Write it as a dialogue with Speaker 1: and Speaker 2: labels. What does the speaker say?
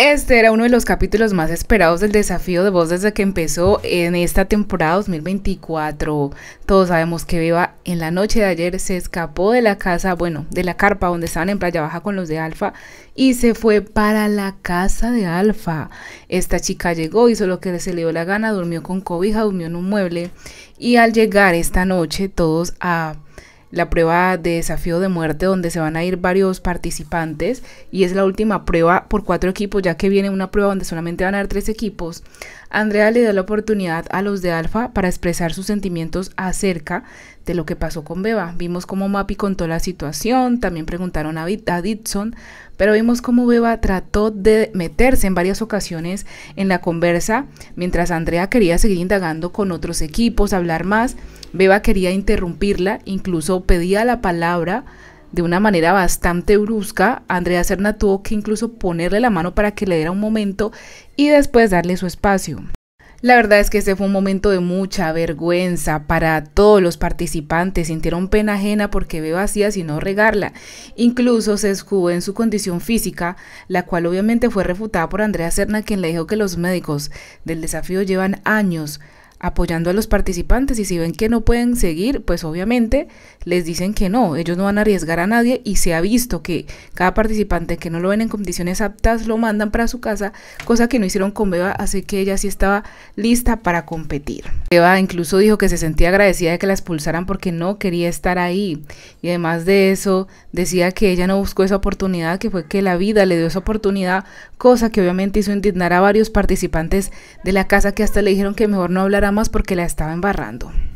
Speaker 1: Este era uno de los capítulos más esperados del desafío de voz desde que empezó en esta temporada 2024. Todos sabemos que Beba en la noche de ayer se escapó de la casa, bueno, de la carpa donde estaban en Playa Baja con los de Alfa y se fue para la casa de Alfa. Esta chica llegó, hizo lo que se le dio la gana, durmió con cobija, durmió en un mueble y al llegar esta noche todos a la prueba de desafío de muerte donde se van a ir varios participantes y es la última prueba por cuatro equipos ya que viene una prueba donde solamente van a haber tres equipos. Andrea le dio la oportunidad a los de Alfa para expresar sus sentimientos acerca de lo que pasó con Beba. Vimos cómo Mapi contó la situación, también preguntaron a, Ditson pero vimos cómo Beba trató de meterse en varias ocasiones en la conversa, mientras Andrea quería seguir indagando con otros equipos, hablar más, Beba quería interrumpirla, incluso pedía la palabra de una manera bastante brusca. Andrea Serna tuvo que incluso ponerle la mano para que le diera un momento y después darle su espacio. La verdad es que ese fue un momento de mucha vergüenza para todos los participantes, sintieron pena ajena porque ve vacía si no regarla. Incluso se escudó en su condición física, la cual obviamente fue refutada por Andrea Serna, quien le dijo que los médicos del desafío llevan años apoyando a los participantes y si ven que no pueden seguir, pues obviamente les dicen que no, ellos no van a arriesgar a nadie y se ha visto que cada participante que no lo ven en condiciones aptas lo mandan para su casa, cosa que no hicieron con Beba, así que ella sí estaba lista para competir. Beba incluso dijo que se sentía agradecida de que la expulsaran porque no quería estar ahí y además de eso decía que ella no buscó esa oportunidad, que fue que la vida le dio esa oportunidad, cosa que obviamente hizo indignar a varios participantes de la casa que hasta le dijeron que mejor no hablaran porque la estaba embarrando.